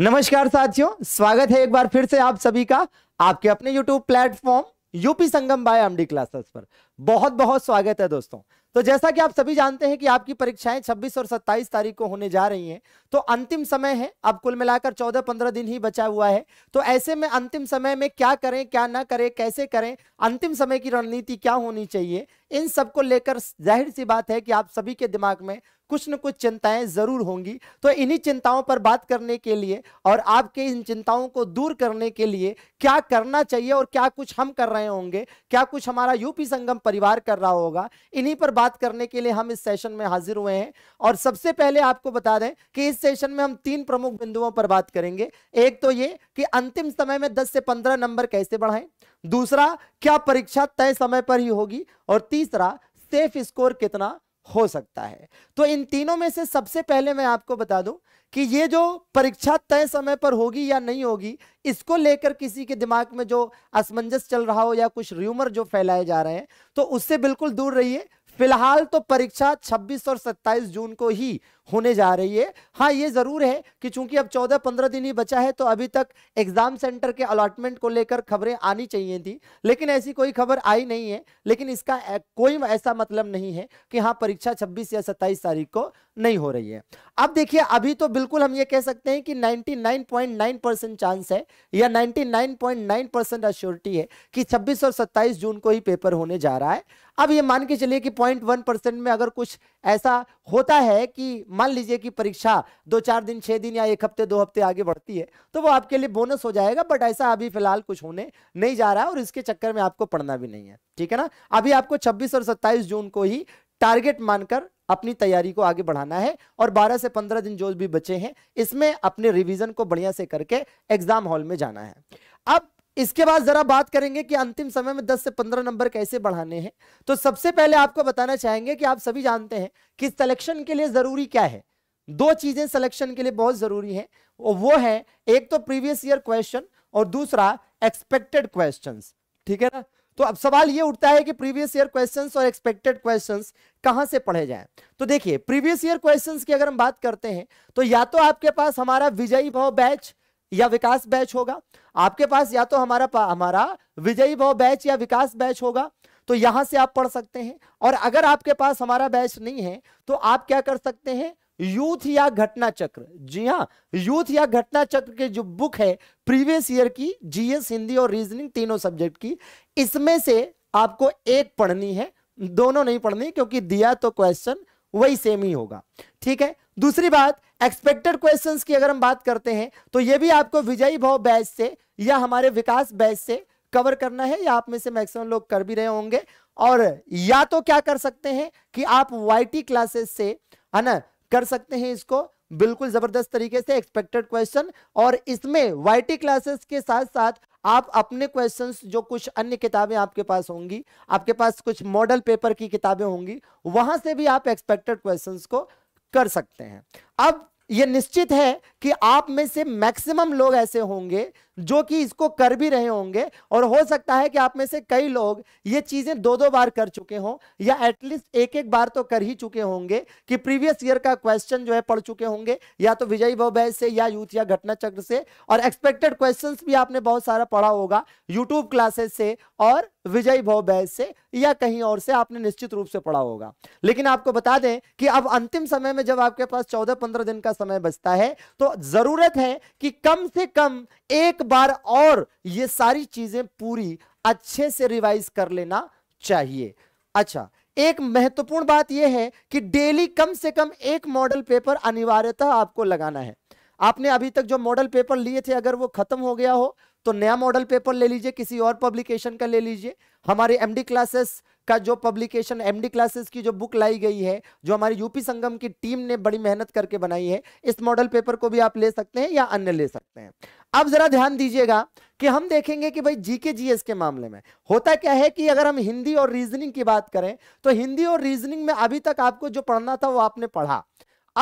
नमस्कार साथियों स्वागत है एक बार फिर से आप सभी का आपके अपने YouTube platform UP Sangam by MD classes पर बहुत बहुत स्वागत है दोस्तों तो जैसा कि आप सभी जानते हैं कि आपकी परीक्षाएं 26 और 27 तारीख को होने जा रही हैं तो अंतिम समय है अब कुल मिलाकर 14-15 दिन ही बचा हुआ है तो ऐसे में अंतिम समय में क्या करें क्या ना करें कैसे करें अंतिम समय की रणनीति क्या होनी चाहिए इन सबको लेकर जाहिर सी बात है कि आप सभी के दिमाग में कुछ न कुछ चिंताएं जरूर होंगी तो इन्हीं चिंताओं पर बात करने के लिए और आपके इन चिंताओं को दूर करने के लिए क्या करना चाहिए और क्या कुछ हम कर रहे होंगे क्या कुछ हमारा यूपी संगम परिवार कर रहा होगा इन्हीं पर बात करने के लिए हम इस सेशन में हाजिर हुए हैं और सबसे पहले आपको बता दें कि इस सेशन में हम तीन प्रमुख बिंदुओं पर बात करेंगे एक तो ये कि अंतिम समय में दस से पंद्रह नंबर कैसे बढ़ाएं दूसरा क्या परीक्षा तय समय पर ही होगी और तीसरा सेफ स्कोर कितना हो सकता है तो इन तीनों में से सबसे पहले मैं आपको बता दूं कि ये जो परीक्षा तय समय पर होगी या नहीं होगी इसको लेकर किसी के दिमाग में जो असमंजस चल रहा हो या कुछ र्यूमर जो फैलाए जा रहे हैं तो उससे बिल्कुल दूर रहिए फिलहाल तो परीक्षा 26 और 27 जून को ही होने जा रही है हाँ ये ज़रूर है कि चूंकि अब चौदह पंद्रह दिन ही बचा है तो अभी तक एग्ज़ाम सेंटर के अलॉटमेंट को लेकर खबरें आनी चाहिए थी लेकिन ऐसी कोई खबर आई नहीं है लेकिन इसका कोई ऐसा मतलब नहीं है कि हाँ परीक्षा छब्बीस या सत्ताईस तारीख को नहीं हो रही है अब देखिए अभी तो बिल्कुल हम ये कह सकते हैं कि नाइनटी परसेंट चांस है या नाइनटी परसेंट अश्योरिटी है कि छब्बीस और सत्ताईस जून को ही पेपर होने जा रहा है अब ये मान के चलिए कि वन परसेंट में अगर कुछ ऐसा होता है कि मान लीजिए कि परीक्षा दो चार दिन छह दिन या एक हफ्ते दो हफ्ते आगे बढ़ती है तो वो आपके लिए बोनस हो जाएगा बट ऐसा अभी फिलहाल कुछ होने नहीं जा रहा है और इसके चक्कर में आपको पढ़ना भी नहीं है ठीक है ना अभी आपको छब्बीस और सत्ताईस जून को ही टारगेट मानकर अपनी तैयारी को आगे बढ़ाना है और 12 से 15 दिन जो भी बचे हैं इसमें अपने रिवीजन को बढ़िया से करके एग्जाम हॉल में जाना है अब इसके बाद जरा बात करेंगे कि अंतिम समय में 10 से 15 नंबर कैसे बढ़ाने हैं तो सबसे पहले आपको बताना चाहेंगे कि आप सभी जानते हैं कि सिलेक्शन के लिए जरूरी क्या है दो चीजें सिलेक्शन के लिए बहुत जरूरी है और वो है एक तो प्रीवियस ईयर क्वेश्चन और दूसरा एक्सपेक्टेड क्वेश्चन ठीक है ना तो अब सवाल ये उठता है कि प्रीवियस ईयर क्वेश्चंस और एक्सपेक्टेड क्वेश्चंस कहां से पढ़े जाएं तो देखिए प्रीवियस ईयर क्वेश्चंस की अगर हम बात करते हैं तो या तो आपके पास हमारा विजयी भाव बैच या विकास बैच होगा आपके पास या तो हमारा हमारा विजयी भव बैच या विकास बैच होगा तो यहां से आप पढ़ सकते हैं और अगर आपके पास हमारा बैच नहीं है तो आप क्या कर सकते हैं यूथ या घटना चक्र जी हाँ यूथ या घटना चक्र के जो बुक है प्रीवियस ईयर की जीएस हिंदी और रीजनिंग तीनों सब्जेक्ट की इसमें से आपको एक पढ़नी है दोनों नहीं पढ़नी क्योंकि दिया तो क्वेश्चन वही सेम ही होगा ठीक है दूसरी बात एक्सपेक्टेड क्वेश्चंस की अगर हम बात करते हैं तो ये भी आपको विजयी भाव बैच से या हमारे विकास बैच से कवर करना है या आप में से मैक्सिमम लोग कर भी रहे होंगे और या तो क्या कर सकते हैं कि आप वाई क्लासेस से है ना कर सकते हैं इसको बिल्कुल जबरदस्त तरीके से एक्सपेक्टेड क्वेश्चन और इसमें वाई क्लासेस के साथ साथ आप अपने क्वेश्चंस जो कुछ अन्य किताबें आपके पास होंगी आपके पास कुछ मॉडल पेपर की किताबें होंगी वहां से भी आप एक्सपेक्टेड क्वेश्चंस को कर सकते हैं अब ये निश्चित है कि आप में से मैक्सिमम लोग ऐसे होंगे जो कि इसको कर भी रहे होंगे और हो सकता है कि आप में से कई लोग ये चीज़ें दो दो बार कर चुके हों या एटलीस्ट एक एक बार तो कर ही चुके होंगे कि प्रीवियस ईयर का क्वेश्चन जो है पढ़ चुके होंगे या तो विजय भवभय से या यूथ या घटना चक्र से और एक्सपेक्टेड क्वेश्चन भी आपने बहुत सारा पढ़ा होगा यूट्यूब क्लासेस से और विजय भव बैस से या कहीं और से आपने निश्चित रूप से पढ़ा होगा लेकिन आपको बता दें कि अब अंतिम समय में जब आपके पास चौदह पंद्रह दिन का समय बचता है तो जरूरत है कि कम से कम एक बार और ये सारी चीजें पूरी अच्छे से रिवाइज कर लेना चाहिए अच्छा एक महत्वपूर्ण बात यह है कि डेली कम से कम एक मॉडल पेपर अनिवार्यतः आपको लगाना है आपने अभी तक जो मॉडल पेपर लिए थे अगर वो खत्म हो गया हो तो नया मॉडल पेपर ले लीजिए किसी और पब्लिकेशन का ले लीजिए हमारे एमडी क्लासेस का जो पब्लिकेशन एमडी क्लासेस की जो बुक लाई गई है जो हमारी यूपी संगम की टीम ने बड़ी मेहनत करके बनाई है इस मॉडल पेपर को भी आप ले सकते हैं या अन्य ले सकते हैं अब जरा ध्यान दीजिएगा कि हम देखेंगे कि भाई जीके जीएस के मामले में होता क्या है कि अगर हम हिंदी और रीजनिंग की बात करें तो हिंदी और रीजनिंग में अभी तक आपको जो पढ़ना था वो आपने पढ़ा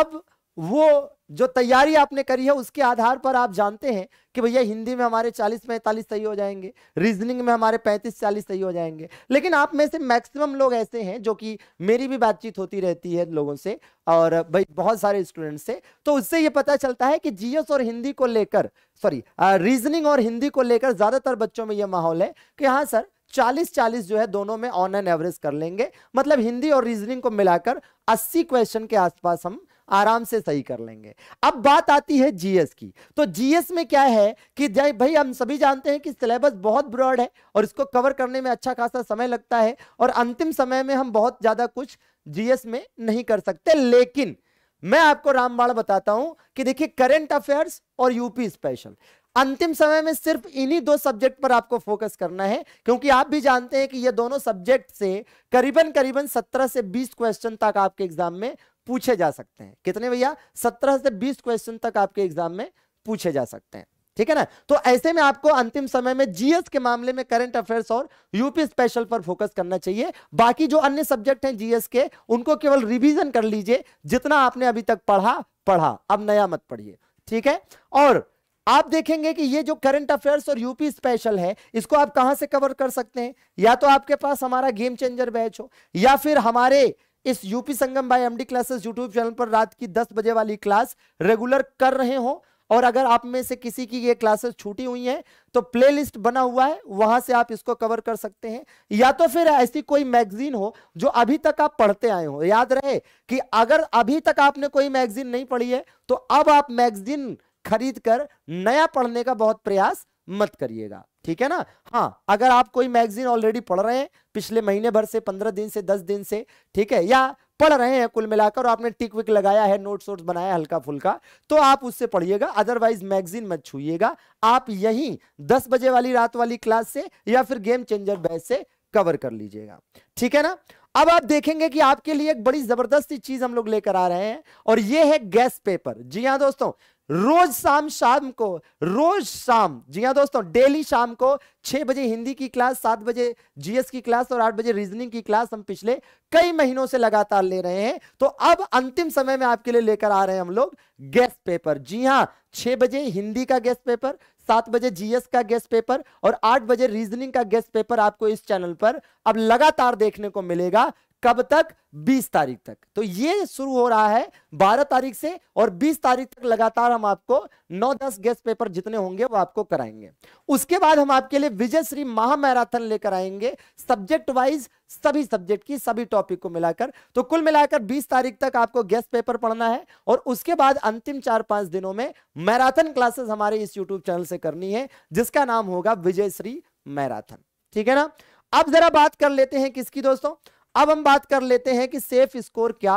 अब वो जो तैयारी आपने करी है उसके आधार पर आप जानते हैं कि भैया हिंदी में हमारे 40 पैंतालीस सही हो जाएंगे रीजनिंग में हमारे 35 40 सही हो जाएंगे लेकिन आप में से मैक्सिमम लोग ऐसे हैं जो कि मेरी भी बातचीत होती रहती है लोगों से और भाई बहुत सारे स्टूडेंट से तो उससे ये पता चलता है कि जीएस और हिंदी को लेकर सॉरी रीजनिंग और हिंदी को लेकर ज़्यादातर बच्चों में यह माहौल है कि हाँ सर चालीस चालीस जो है दोनों में ऑन एन एवरेज कर लेंगे मतलब हिंदी और रीजनिंग को मिलाकर अस्सी क्वेश्चन के आसपास हम आराम से सही कर लेंगे अब बात आती है जीएस की तो जीएस में क्या है कि भाई हम सभी जानते हैं कि सिलेबस बहुत ब्रॉड है और इसको कवर करने में अच्छा खासा समय लगता है और अंतिम समय में हम बहुत ज्यादा कुछ जीएस में नहीं कर सकते लेकिन मैं आपको रामबाण बताता हूं कि देखिए करंट अफेयर्स और यूपी स्पेशल अंतिम समय में सिर्फ इन्हीं दो सब्जेक्ट पर आपको फोकस करना है क्योंकि आप भी जानते हैं कि ये दोनों सब्जेक्ट से करीबन करीबन 17 से 20 क्वेश्चन तक आपके एग्जाम में पूछे जा सकते हैं कितने भैया सत्रह से बीस क्वेश्चन तक आपके एग्जाम में पूछे जा सकते हैं ठीक है ना तो ऐसे में आपको अंतिम समय में जीएस के मामले में करंट अफेयर्स और यूपी स्पेशल पर फोकस करना चाहिए बाकी जो अन्य सब्जेक्ट हैं जीएस के उनको केवल रिवीजन कर लीजिए जितना आपने अभी तक पढ़ा पढ़ा अब नया मत पढ़िए ठीक है और आप देखेंगे कि ये जो करंट अफेयर्स और यूपी स्पेशल है इसको आप कहां से कवर कर सकते हैं या तो आपके पास हमारा गेम चेंजर बैच हो या फिर हमारे इस UP Sangam by MD classes YouTube channel पर रात की 10 बजे वाली क्लास रेगुलर कर रहे हो और अगर आप में से किसी की ये क्लासेस छूटी हुई हैं तो प्लेलिस्ट बना हुआ है वहां से आप इसको कवर कर सकते हैं या तो फिर ऐसी कोई मैगजीन हो जो अभी तक आप पढ़ते आए हो याद रहे कि अगर अभी तक आपने कोई मैगजीन नहीं पढ़ी है तो अब आप मैगजीन खरीद कर नया पढ़ने का बहुत प्रयास मत करिएगा ठीक है ना हाँ अगर आप कोई मैगजीन ऑलरेडी पढ़ रहे हैं पिछले महीने भर से पंद्रह दिन से दस दिन से ठीक है या पढ़ रहे हैं कुल मिलाकर और आपने टिक विक लगाया है नोट सोट्स बनाया है हल्का फुल्का तो आप उससे पढ़िएगा अदरवाइज मैगजीन मत छूएगा आप यही दस बजे वाली रात वाली क्लास से या फिर गेम चेंजर बैच से कवर कर लीजिएगा ठीक है ना अब आप देखेंगे कि आपके लिए एक बड़ी जबरदस्त चीज हम लोग लेकर आ रहे हैं और ये है गैस पेपर जी हाँ दोस्तों रोज शाम शाम को रोज शाम जी हाँ दोस्तों डेली शाम को छह बजे हिंदी की क्लास सात बजे जीएस की क्लास और आठ बजे रीजनिंग की क्लास हम पिछले कई महीनों से लगातार ले रहे हैं तो अब अंतिम समय में आपके लिए लेकर आ रहे हैं हम लोग गेस्ट पेपर जी हाँ छह बजे हिंदी का गेस्ट पेपर सात बजे जीएस का गेस्ट पेपर और आठ बजे रीजनिंग का गेस्ट पेपर आपको इस चैनल पर अब लगातार देखने को मिलेगा कब तक 20 तारीख तक तो ये शुरू हो रहा है 12 तारीख से और 20 तारीख तक लगातार हम आपको 9-10 गेस्ट पेपर जितने होंगे वो आपको कराएंगे उसके बाद हम आपके लिए विजय श्री महामैराथन लेकर आएंगे सब्जेक्ट वाइज सभी सब्जेक्ट की सभी टॉपिक को मिलाकर तो कुल मिलाकर 20 तारीख तक आपको गेस्ट पेपर पढ़ना है और उसके बाद अंतिम चार पांच दिनों में मैराथन क्लासेस हमारे इस यूट्यूब चैनल से करनी है जिसका नाम होगा विजय श्री मैराथन ठीक है ना अब जरा बात कर लेते हैं किसकी दोस्तों अब हम बात कर लेते हैं कि सेफ स्कोर क्या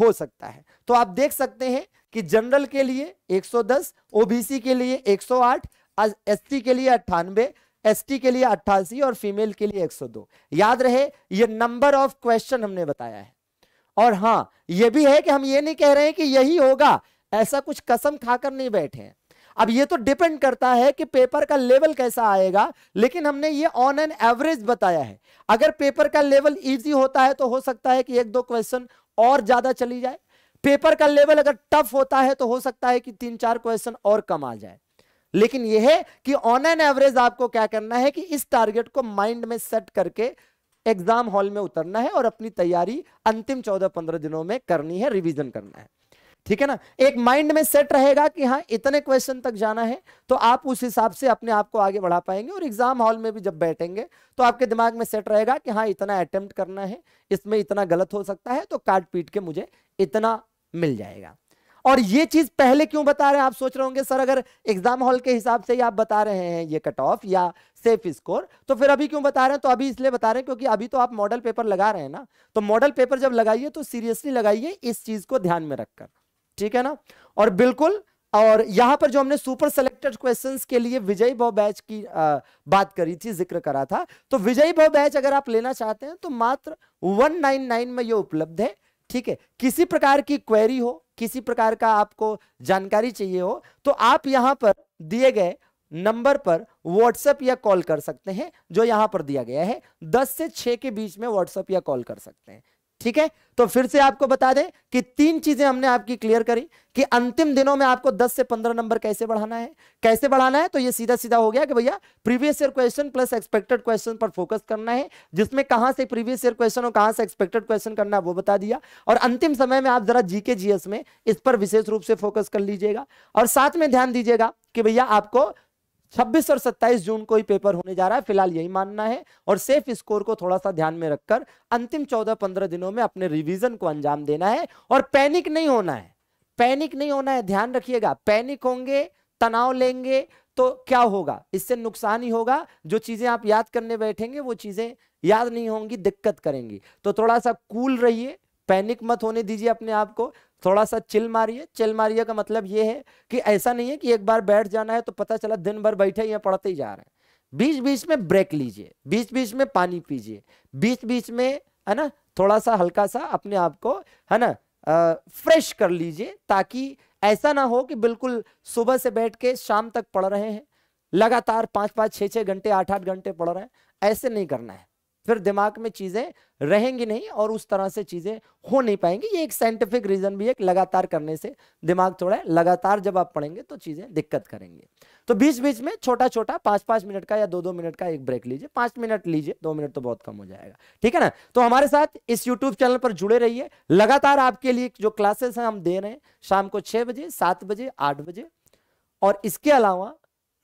हो सकता है तो आप देख सकते हैं कि जनरल के लिए 110 ओबीसी के लिए 108 एसटी के लिए अट्ठानबे एसटी के लिए अट्ठासी और फीमेल के लिए 102 याद रहे ये नंबर ऑफ क्वेश्चन हमने बताया है और हाँ ये भी है कि हम ये नहीं कह रहे हैं कि यही होगा ऐसा कुछ कसम खाकर नहीं बैठे हैं अब ये तो डिपेंड करता है कि पेपर का लेवल कैसा आएगा लेकिन हमने ये ऑन एन एवरेज बताया है अगर पेपर का लेवल इजी होता है तो हो सकता है कि एक दो क्वेश्चन और ज्यादा चली जाए पेपर का लेवल अगर टफ होता है तो हो सकता है कि तीन चार क्वेश्चन और कम आ जाए लेकिन यह है कि ऑन एन एवरेज आपको क्या करना है कि इस टारगेट को माइंड में सेट करके एग्जाम हॉल में उतरना है और अपनी तैयारी अंतिम चौदह पंद्रह दिनों में करनी है रिवीजन करना है ठीक है ना एक माइंड में सेट रहेगा कि हाँ इतने क्वेश्चन तक जाना है तो आप उस हिसाब से अपने आप को आगे बढ़ा पाएंगे और एग्जाम हॉल में भी जब बैठेंगे तो आपके दिमाग में सेट रहेगा कि हाँ इतना अटेम्प्ट करना है इसमें इतना गलत हो सकता है तो काट पीट के मुझे इतना मिल जाएगा और ये चीज पहले क्यों बता रहे हैं आप सोच रहे होंगे सर अगर एग्जाम हॉल के हिसाब से ही आप बता रहे हैं ये कट ऑफ या सेफ स्कोर तो फिर अभी क्यों बता रहे हैं तो अभी इसलिए बता रहे हैं क्योंकि अभी तो आप मॉडल पेपर लगा रहे हैं ना तो मॉडल पेपर जब लगाइए तो सीरियसली लगाइए इस चीज को ध्यान में रखकर ठीक है ना और बिल्कुल और यहां पर जो हमने सुपर सेलेक्टेड क्वेश्चंस के लिए विजय भाव बैच की आ, बात करी थी जिक्र करा था तो विजय भाव बैच अगर आप लेना चाहते हैं तो मात्र 199 में ये उपलब्ध है ठीक है किसी प्रकार की क्वेरी हो किसी प्रकार का आपको जानकारी चाहिए हो तो आप यहां पर दिए गए नंबर पर व्हाट्सएप या कॉल कर सकते हैं जो यहां पर दिया गया है दस से छह के बीच में व्हाट्सएप या कॉल कर सकते हैं ठीक है तो फिर से आपको बता दें कि तीन चीजें हमने आपकी क्लियर करी कि अंतिम दिनों में आपको 10 से 15 नंबर कैसे बढ़ाना है कैसे बढ़ाना है तो ये सीधा सीधा हो गया कि भैया previous year question plus expected question पर फोकस करना है जिसमें कहां से प्रीवियस ईयर क्वेश्चन और कहां से एक्सपेक्टेड क्वेश्चन करना है वो बता दिया और अंतिम समय में आप जरा जीके जीएस में इस पर विशेष रूप से फोकस कर लीजिएगा और साथ में ध्यान दीजिएगा कि भैया आपको 26 और 27 जून को ही पेपर होने जा रहा है फिलहाल यही मानना है और सेफ स्कोर को थोड़ा सा ध्यान में रखकर अंतिम 14-15 दिनों में अपने रिवीजन को अंजाम देना है और पैनिक नहीं होना है पैनिक नहीं होना है ध्यान रखिएगा पैनिक होंगे तनाव लेंगे तो क्या होगा इससे नुकसान ही होगा जो चीजें आप याद करने बैठेंगे वो चीजें याद नहीं होंगी दिक्कत करेंगी तो थोड़ा सा कूल रहिए पैनिक मत होने दीजिए अपने आप को थोड़ा सा चिल मारिए चिल मारिए का मतलब ये है कि ऐसा नहीं है कि एक बार बैठ जाना है तो पता चला दिन भर बैठे या पढ़ते ही जा रहे हैं बीच बीच में ब्रेक लीजिए बीच बीच में पानी पीजिए बीच बीच में है ना थोड़ा सा हल्का सा अपने आप को है ना फ्रेश कर लीजिए ताकि ऐसा ना हो कि बिल्कुल सुबह से बैठ के शाम तक पढ़ रहे हैं लगातार पांच पांच छह छह घंटे आठ आठ घंटे पढ़ रहे हैं ऐसे नहीं करना है फिर दिमाग में चीज़ें रहेंगी नहीं और उस तरह से चीज़ें हो नहीं पाएंगी ये एक साइंटिफिक रीज़न भी है लगातार करने से दिमाग थोड़ा लगातार जब आप पढ़ेंगे तो चीज़ें दिक्कत करेंगे तो बीच बीच में छोटा छोटा पांच पांच मिनट का या दो दो मिनट का एक ब्रेक लीजिए पांच मिनट लीजिए दो मिनट तो बहुत कम हो जाएगा ठीक है ना तो हमारे साथ इस यूट्यूब चैनल पर जुड़े रहिए लगातार आपके लिए जो क्लासेस हैं हम दे रहे हैं शाम को छह बजे सात बजे आठ बजे और इसके अलावा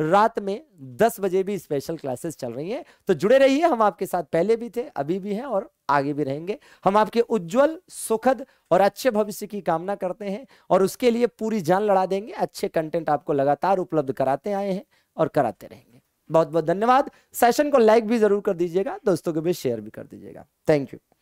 रात में दस बजे भी स्पेशल क्लासेस चल रही हैं तो जुड़े रहिए हम आपके साथ पहले भी थे अभी भी हैं और आगे भी रहेंगे हम आपके उज्जवल सुखद और अच्छे भविष्य की कामना करते हैं और उसके लिए पूरी जान लड़ा देंगे अच्छे कंटेंट आपको लगातार उपलब्ध कराते आए हैं और कराते रहेंगे बहुत बहुत धन्यवाद सेशन को लाइक भी जरूर कर दीजिएगा दोस्तों के बीच शेयर भी कर दीजिएगा थैंक यू